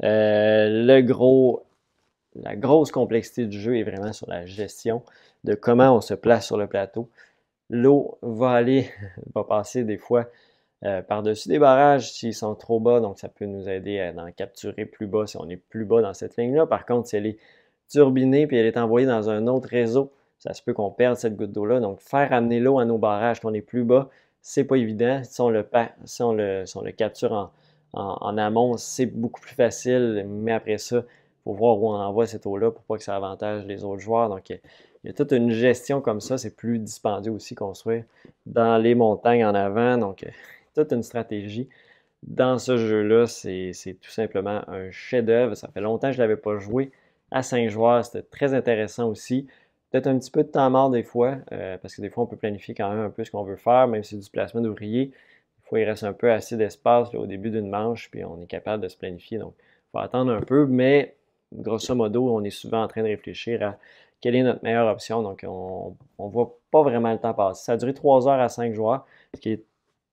le gros, la grosse complexité du jeu est vraiment sur la gestion de comment on se place sur le plateau, l'eau va aller, va passer des fois euh, par-dessus des barrages s'ils sont trop bas, donc ça peut nous aider à en capturer plus bas si on est plus bas dans cette ligne-là. Par contre, si elle est turbinée puis elle est envoyée dans un autre réseau, ça se peut qu'on perde cette goutte d'eau-là. Donc, faire amener l'eau à nos barrages quand on est plus bas, c'est pas évident. Si on le, capture en, amont, c'est beaucoup plus facile, mais après ça, il faut voir où on envoie cette eau-là pour pas que ça avantage les autres joueurs. Donc, il y a toute une gestion comme ça. C'est plus dispendieux aussi construire dans les montagnes en avant. Donc, euh, toute une stratégie. Dans ce jeu-là, c'est tout simplement un chef-d'œuvre. Ça fait longtemps que je ne l'avais pas joué à Saint-Joie, C'était très intéressant aussi. Peut-être un petit peu de temps mort des fois, euh, parce que des fois, on peut planifier quand même un peu ce qu'on veut faire, même si c'est du placement d'ouvriers. Il faut il reste un peu assez d'espace au début d'une manche, puis on est capable de se planifier. Donc, il faut attendre un peu, mais grosso modo, on est souvent en train de réfléchir à quelle est notre meilleure option. Donc, on ne voit pas vraiment le temps passer. Ça a duré 3 heures à 5 joueurs, ce qui est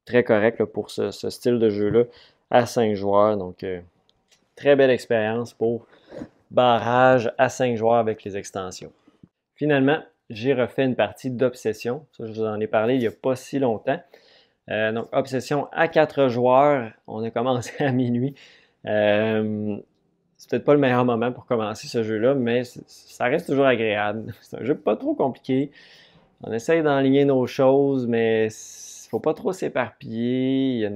très correct pour ce, style de jeu-là à 5 joueurs. Donc, euh, très belle expérience pour barrage à 5 joueurs avec les extensions. Finalement, j'ai refait une partie d'obsession. Ça, je vous en ai parlé il n'y a pas si longtemps. Euh, donc, obsession à 4 joueurs. On a commencé à minuit. Euh, c'est peut-être pas le meilleur moment pour commencer ce jeu-là, mais ça reste toujours agréable. C'est un jeu pas trop compliqué. On essaye d'enligner nos choses, mais faut pas trop s'éparpiller.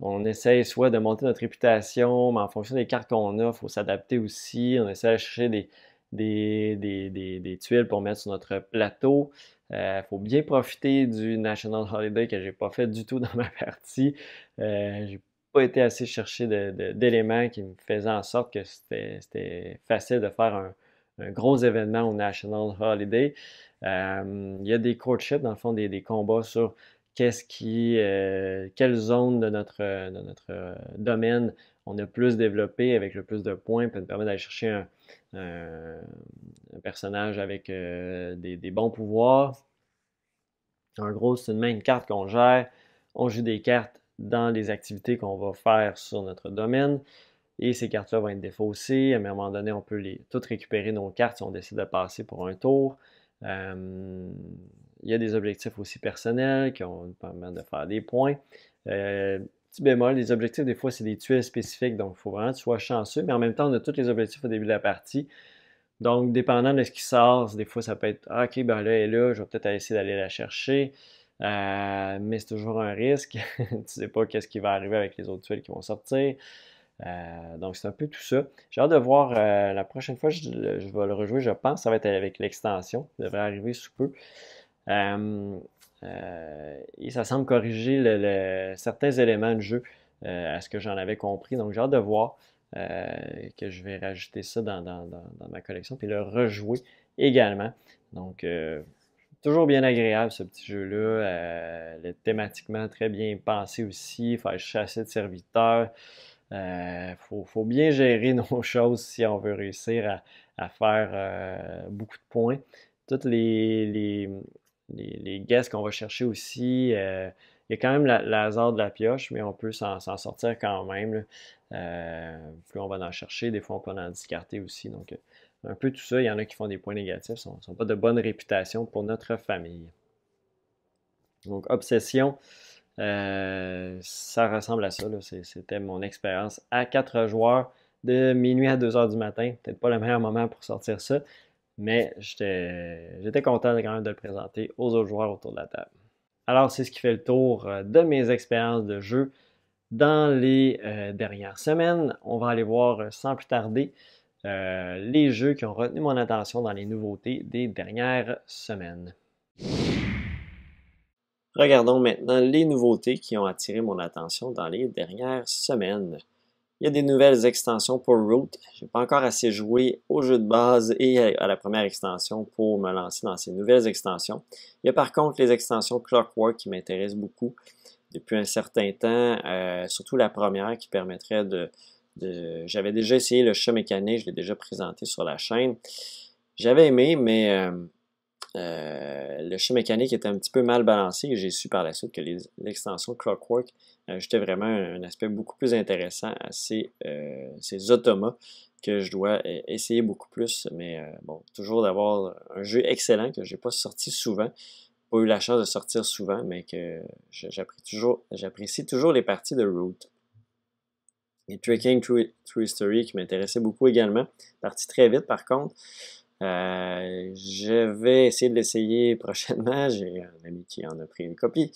On essaye soit de monter notre réputation, mais en fonction des cartes qu'on a, il faut s'adapter aussi. On essaie de chercher des, tuiles pour mettre sur notre plateau. Il euh, faut bien profiter du National Holiday que j'ai pas fait du tout dans ma partie. Euh, été assez chercher d'éléments qui me faisaient en sorte que c'était facile de faire un, gros événement au National Holiday. Euh, il y a des courtships, dans le fond, des, combats sur qu'est-ce qui, euh, quelle zone de notre, euh, domaine on a plus développé avec le plus de points, peut nous permettre d'aller chercher un, personnage avec des, bons pouvoirs. En gros, c'est une main, carte qu'on gère. On joue des cartes dans les activités qu'on va faire sur notre domaine. Et ces cartes-là vont être défaussées. À un moment donné, on peut les, toutes récupérer nos cartes si on décide de passer pour un tour. Euh, il y a des objectifs aussi personnels qui ont permettent de faire des points. Euh, petit bémol, les objectifs, des fois, c'est des tuiles spécifiques, donc il faut vraiment que tu sois chanceux, mais en même temps, on a tous les objectifs au début de la partie. Donc, dépendant de ce qui sort, des fois, ça peut être ah, OK, ben là, elle est là, je vais peut-être essayer d'aller la chercher. Euh, mais c'est toujours un risque. tu sais pas qu'est-ce qui va arriver avec les autres tuiles qui vont sortir. Euh, donc, c'est un peu tout ça. J'ai hâte de voir euh, la prochaine fois, je, je, vais le rejouer, je pense. Ça va être avec l'extension. Ça devrait arriver sous peu. et ça semble corriger certains éléments de jeu à ce que j'en avais compris. Donc, j'ai hâte de voir que je vais rajouter ça dans, ma collection et le rejouer également. Donc, Toujours bien agréable ce petit jeu-là. Euh, est thématiquement très bien pensé aussi. il Faire chasser de serviteurs. Il euh, faut, bien gérer nos choses si on veut réussir à, faire euh, beaucoup de points. Toutes les, les, les, guesses qu'on va chercher aussi. il y a quand même l'hasard de la pioche, mais on peut s'en sortir quand même. plus on va en chercher, des fois on peut en discarter aussi. Donc, un peu tout ça. Il y en a qui font des points négatifs, ne sont, pas de bonne réputation pour notre famille. Donc, obsession, euh, ça ressemble à ça. C'était mon expérience à quatre joueurs de minuit à 2 heures du matin. Peut-être pas le meilleur moment pour sortir ça, mais j'étais content quand même de le présenter aux autres joueurs autour de la table. Alors, c'est ce qui fait le tour euh, de mes expériences de jeu dans les euh, dernières semaines. On va aller voir sans plus tarder euh, les jeux qui ont retenu mon attention dans les nouveautés des dernières semaines. Regardons maintenant les nouveautés qui ont attiré mon attention dans les dernières semaines. Il y a des nouvelles extensions pour Root. Je n'ai pas encore assez joué au jeu de base et à la première extension pour me lancer dans ces nouvelles extensions. Il y a par contre les extensions Clockwork qui m'intéressent beaucoup depuis un certain temps, euh, surtout la première qui permettrait de, j'avais déjà essayé le chat mécanique, je l'ai déjà présenté sur la chaîne. J'avais aimé, mais euh, euh, le chat mécanique était un petit peu mal balancé j'ai su par la suite que l'extension Clockwork ajoutait euh, vraiment un, aspect beaucoup plus intéressant à ces, ces automas que je dois essayer beaucoup plus. Mais bon, toujours d'avoir un jeu excellent que je n'ai pas sorti souvent. Pas eu la chance de sortir souvent, mais que j'apprécie toujours, toujours les parties de Root. Et Tricking True History qui m'intéressait beaucoup également. Parti très vite par contre. Euh, je vais essayer de l'essayer prochainement. J'ai un ami qui en a pris une copie.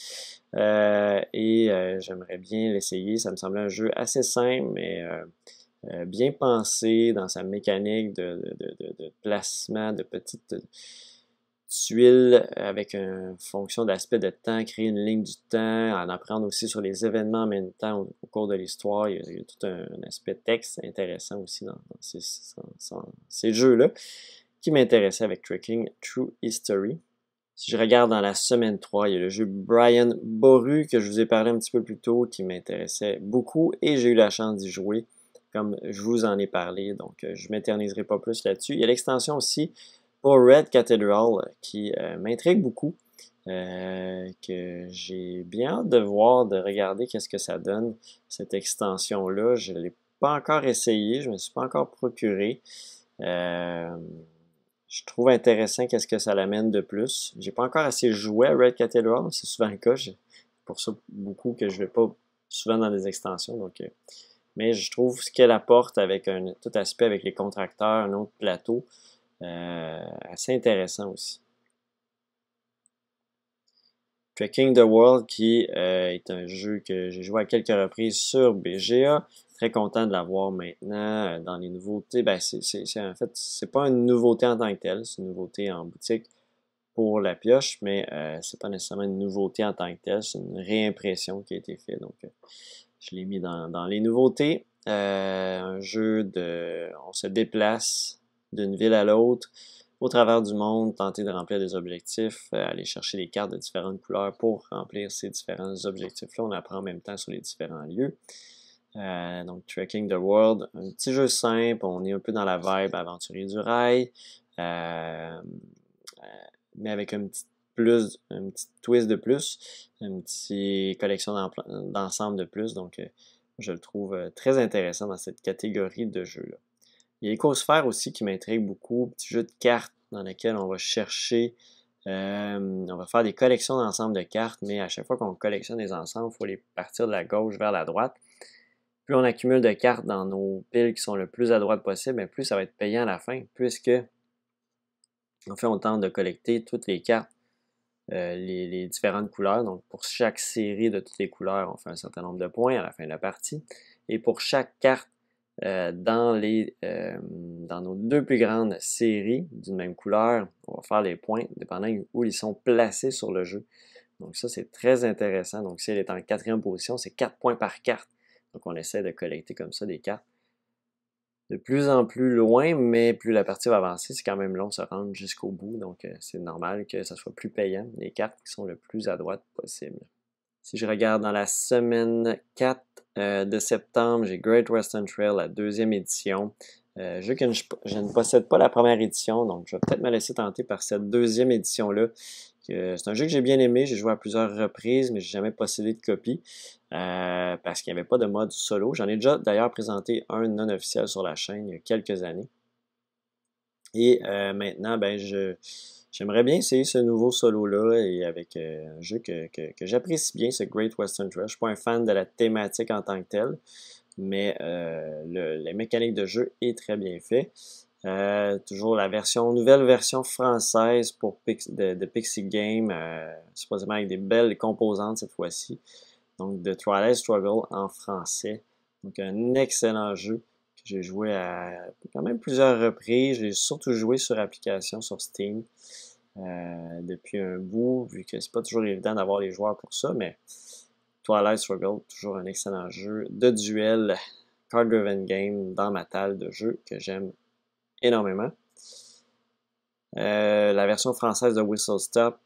Euh, et euh, j'aimerais bien l'essayer. Ça me semble un jeu assez simple, mais bien pensé dans sa mécanique de, de placement de petites tuiles avec une fonction d'aspect de temps, créer une ligne du temps, en apprendre aussi sur les événements en même temps au, cours de l'histoire. Il, y a tout un, aspect texte intéressant aussi dans, ces, jeux-là qui m'intéressait avec Tricking True History. Si je regarde dans la semaine 3, il y a le jeu Brian Boru que je vous ai parlé un petit peu plus tôt qui m'intéressait beaucoup et j'ai eu la chance d'y jouer comme je vous en ai parlé, donc euh, je ne m'éterniserai pas plus là-dessus. Il y a l'extension aussi pour Red Cathedral, euh, qui euh, m'intrigue beaucoup, euh, que j'ai bien hâte de voir, de regarder qu'est-ce que ça donne, cette extension-là. Je ne l'ai pas encore essayé, je ne me suis pas encore procuré. je trouve intéressant qu'est-ce que ça l'amène de plus. J'ai pas encore assez joué à Red Cathedral, c'est souvent le cas. pour ça, beaucoup que je vais pas souvent dans des extensions. Donc, mais je trouve ce qu'elle apporte avec un tout aspect avec les contracteurs, un autre plateau, euh, assez intéressant aussi. Tracking the World, qui euh, est un jeu que j'ai joué à quelques reprises sur BGA. Très content de l'avoir maintenant euh, dans les nouveautés. Ben, c'est, en fait, c'est pas une nouveauté en tant que telle, c'est une nouveauté en boutique pour la pioche, mais c'est pas nécessairement une nouveauté en tant que telle, c'est une réimpression qui a été faite. Donc, je l'ai mis dans, les nouveautés. un jeu de. On se déplace d'une ville à l'autre, au travers du monde, tenter de remplir des objectifs, euh, aller chercher des cartes de différentes couleurs pour remplir ces différents objectifs-là. On apprend en même temps sur les différents lieux. Euh, donc, Trekking the World, un petit jeu simple, on est un peu dans la vibe aventurier du rail, euh, mais avec un petit plus, un petit twist de plus, une petite collection d'ensemble de plus. Donc, je le trouve très intéressant dans cette catégorie de jeux-là. Il y a l'écosphère aussi qui m'intrigue beaucoup, petit jeu de cartes dans lequel on va chercher, euh, on va faire des collections d'ensemble de cartes, mais à chaque fois qu'on collectionne des ensembles, il faut les partir de la gauche vers la droite. Plus on accumule de cartes dans nos piles qui sont le plus à droite possible, plus ça va être payant à la fin, puisque en fait, on tente de collecter toutes les cartes, euh, les, les différentes couleurs. Donc, pour chaque série de toutes les couleurs, on fait un certain nombre de points à la fin de la partie. Et pour chaque carte euh, dans, les, euh, dans nos deux plus grandes séries d'une même couleur, on va faire les points dépendant où ils sont placés sur le jeu. Donc ça, c'est très intéressant. Donc si elle est en quatrième position, c'est quatre points par carte. Donc on essaie de collecter comme ça des cartes de plus en plus loin, mais plus la partie va avancer, c'est quand même long de se rendre jusqu'au bout. Donc euh, c'est normal que ça soit plus payant, les cartes qui sont le plus à droite possible. Si je regarde dans la semaine 4 euh, de septembre, j'ai Great Western Trail, la deuxième édition. Euh, je, ne possède pas la première édition, donc je vais peut-être me laisser tenter par cette deuxième édition-là. C'est un jeu que j'ai bien aimé, j'ai joué à plusieurs reprises, mais je n'ai jamais possédé de copie euh, parce qu'il n'y avait pas de mode solo. J'en ai déjà d'ailleurs présenté un non officiel sur la chaîne il y a quelques années. Et maintenant, ben, je, J'aimerais bien essayer ce nouveau solo-là et avec euh, un jeu que, j'apprécie bien, ce Great Western Trail. Je ne suis pas un fan de la thématique en tant que telle, mais euh, la mécanique les mécaniques de jeu est très bien fait. Euh, toujours la version, nouvelle version française pour de, Pixie Game, supposément avec des belles composantes cette fois-ci. Donc, de Twilight Struggle en français. Donc, un excellent jeu. J'ai joué à quand même plusieurs reprises. J'ai surtout joué sur application, sur Steam, euh, depuis un bout, vu que c'est pas toujours évident d'avoir les joueurs pour ça, mais Twilight Struggle, toujours un excellent jeu de duel, card-driven game dans ma table de jeu que j'aime énormément. Euh, la version française de Whistle Stop.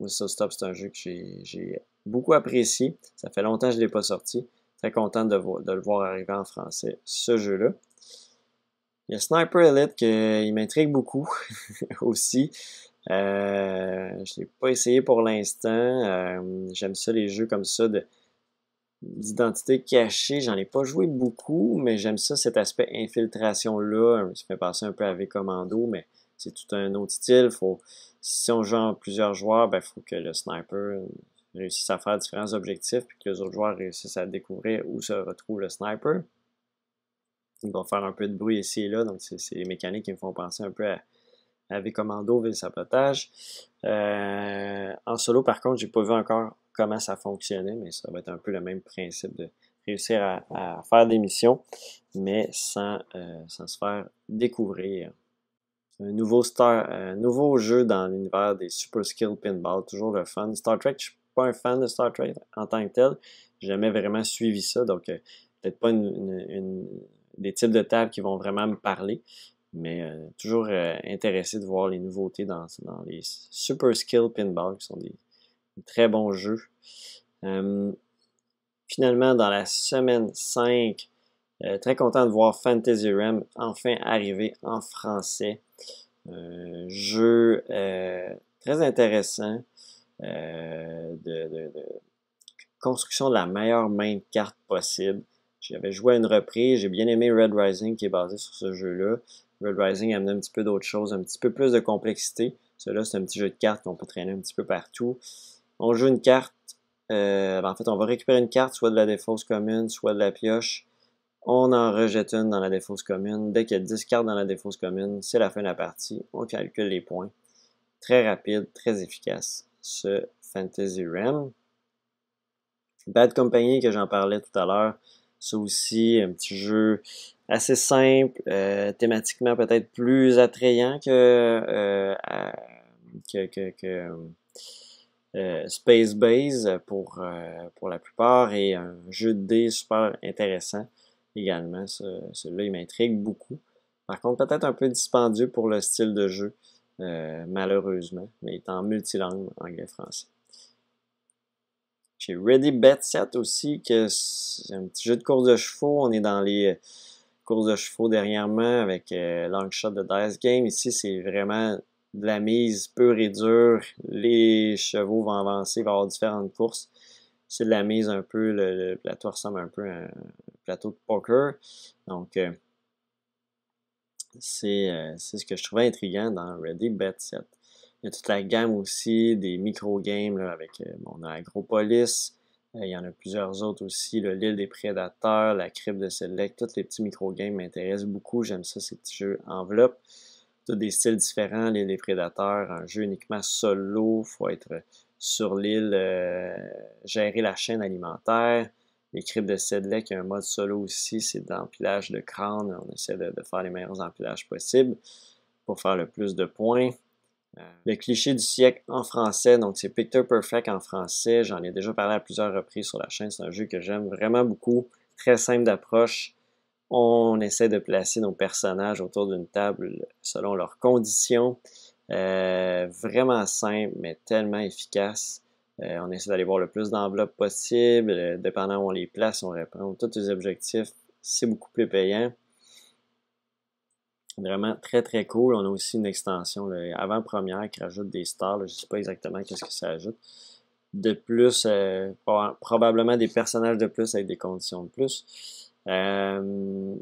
Whistle Stop, c'est un jeu que j'ai beaucoup apprécié. Ça fait longtemps que je ne l'ai pas sorti content de, le voir arriver en français, ce jeu-là. Il y a Sniper Elite qui m'intrigue beaucoup aussi. Euh, je ne l'ai pas essayé pour l'instant. Euh, j'aime ça les jeux comme ça d'identité cachée, j'en ai pas joué beaucoup, mais j'aime ça, cet aspect infiltration-là. Ça fait passer un peu à V Commando, mais c'est tout un autre style. Faut, si on joue en plusieurs joueurs, ben, faut que le sniper réussissent à faire différents objectifs, puis que les autres joueurs réussissent à découvrir où se retrouve le sniper. Ils vont faire un peu de bruit ici et là, donc c'est les mécaniques qui me font penser un peu à, V-Commando, V-Sabotage. Euh, en solo, par contre, j'ai pas vu encore comment ça fonctionnait, mais ça va être un peu le même principe de réussir à, faire des missions, mais euh, sans, se faire découvrir un nouveau, star, nouveau jeu dans l'univers des Super Skill Pinball, toujours le fun. Star Trek, pas un fan de Star Trek en tant que tel. J'ai jamais vraiment suivi ça, donc euh, peut-être pas des types de tables qui vont vraiment me parler, mais euh, toujours euh, intéressé de voir les nouveautés dans, les Super Skill Pinball, qui sont des, très bons jeux. finalement, dans la semaine 5, très content de voir Fantasy Realm enfin arriver en français. jeu très intéressant. Euh, de, construction de la meilleure main de carte possible. J'avais joué à une reprise, j'ai bien aimé Red Rising qui est basé sur ce jeu-là. Red Rising amenait un petit peu d'autres choses, un petit peu plus de complexité. celui c'est un petit jeu de cartes qu'on peut traîner un petit peu partout. On joue une carte, euh, ben, en fait, on va récupérer une carte, soit de la défausse commune, soit de la pioche. On en rejette une dans la défense commune. Dès qu'il y a 10 cartes dans la défense commune, c'est la fin de la partie. On calcule les points. Très rapide, très efficace ce Fantasy Realm. Bad Company, que j'en parlais tout à l'heure, c'est aussi un petit jeu assez simple, euh, thématiquement peut-être plus attrayant que, euh, euh, Space Base pour, pour la plupart et un jeu de dés super intéressant également. Celui-là, il m'intrigue beaucoup. Par contre, peut-être un peu dispendieux pour le style de jeu euh, malheureusement, mais il est en multilangue, anglais-français. J'ai Ready Bet Set aussi, que c'est un petit jeu de course de chevaux. On est dans les euh, courses de chevaux dernièrement avec euh, de Dice Game. Ici, c'est vraiment de la mise pure et dure. Les chevaux vont avancer, il avoir différentes courses. C'est de la mise un peu, le, plateau ressemble un peu à un plateau de poker. Donc, euh, euh, c'est ce que je trouvais intriguant dans Ready Bet Set. Il y a toute la gamme aussi des micro-games avec mon euh, Agropolis, euh, il y en a plusieurs autres aussi, le l'île des prédateurs, la crypte de Select, tous les petits micro-games m'intéressent beaucoup, j'aime ça ces petits jeux enveloppes. Tous des styles différents, l'île des prédateurs, un jeu uniquement solo, faut être sur l'île, gérer la chaîne alimentaire, les cryptes de Sedlec, qui a un mode solo aussi, c'est d'empilage de crâne. On essaie de, faire les meilleurs empilages possibles pour faire le plus de points. Euh, le cliché du siècle en français, donc c'est Picture Perfect en français. J'en ai déjà parlé à plusieurs reprises sur la chaîne. C'est un jeu que j'aime vraiment beaucoup. Très simple d'approche. On essaie de placer nos personnages autour d'une table selon leurs conditions. Euh, vraiment simple, mais tellement efficace. Euh, on essaie d'aller voir le plus d'enveloppes possible. Euh, dépendant où on les place, on répond tous les objectifs. C'est beaucoup plus payant. Vraiment très très cool. On a aussi une extension avant-première qui rajoute des stars. je ne sais pas exactement qu'est-ce que ça ajoute. De plus, euh, probablement des personnages de plus avec des conditions de plus. une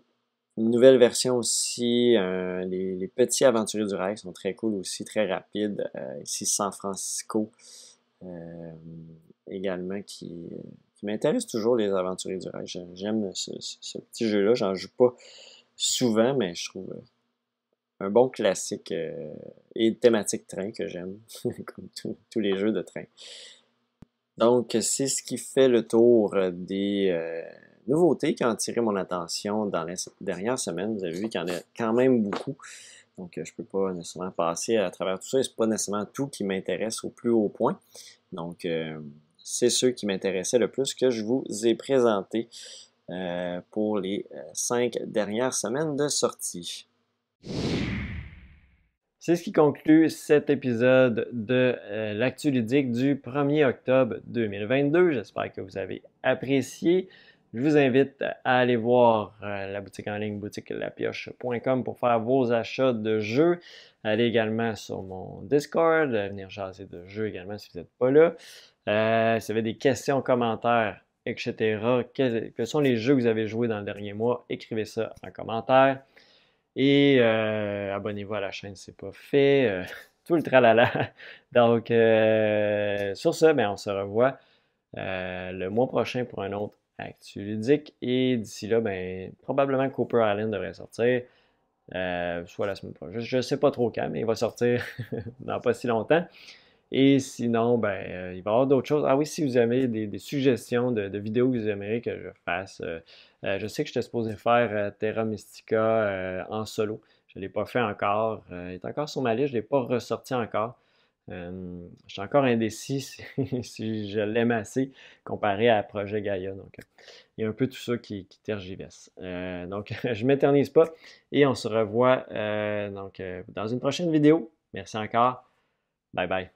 nouvelle version aussi, les, petits aventuriers du rêve sont très cool aussi, très rapides. ici, San Francisco. Euh, également qui, m'intéresse toujours, les aventuriers du rail. J'aime ce, petit jeu-là. J'en joue pas souvent, mais je trouve un bon classique euh, et thématique train que j'aime, comme tous les jeux de train. Donc, c'est ce qui fait le tour des euh, nouveautés qui ont attiré mon attention dans les dernières semaines. Vous avez vu qu'il y en a quand même beaucoup. Donc, euh, je ne peux pas nécessairement passer à travers tout ça. Ce n'est pas nécessairement tout qui m'intéresse au plus haut point. Donc, euh, c'est ceux qui m'intéressaient le plus que je vous ai présenté euh, pour les cinq dernières semaines de sortie. C'est ce qui conclut cet épisode de l'actu ludique du 1er octobre 2022. J'espère que vous avez apprécié. Je vous invite à aller voir euh, la boutique en ligne boutique boutiquelapioche.com pour faire vos achats de jeux. Allez également sur mon Discord, euh, venir jaser de jeux également si vous n'êtes pas là. Euh, si vous avez des questions, commentaires, etc., quels, sont les jeux que vous avez joués dans le dernier mois, écrivez ça en commentaire. Et abonnez-vous à la chaîne si ce n'est pas fait. tout le tralala. Donc, sur ce, ben, on se revoit le mois prochain pour un autre Actu ludique. Et d'ici là, ben, probablement Cooper Allen devrait sortir. Euh, soit la semaine prochaine. Je ne sais pas trop quand, mais il va sortir dans pas si longtemps. Et sinon, ben, euh, il va y avoir d'autres choses. Ah oui, si vous avez des, suggestions de, vidéos que vous aimeriez que je fasse, euh, je sais que j'étais supposé faire Terra Mystica en solo. Je ne l'ai pas fait encore. il est encore sur ma liste, je ne l'ai pas ressorti encore je suis encore indécis si, je l'aime assez comparé à Projet Gaia. Donc, euh, il y a un peu tout ça qui, qui euh, donc, je m'éternise pas et on se revoit euh, donc, dans une prochaine vidéo. Merci encore. Bye bye.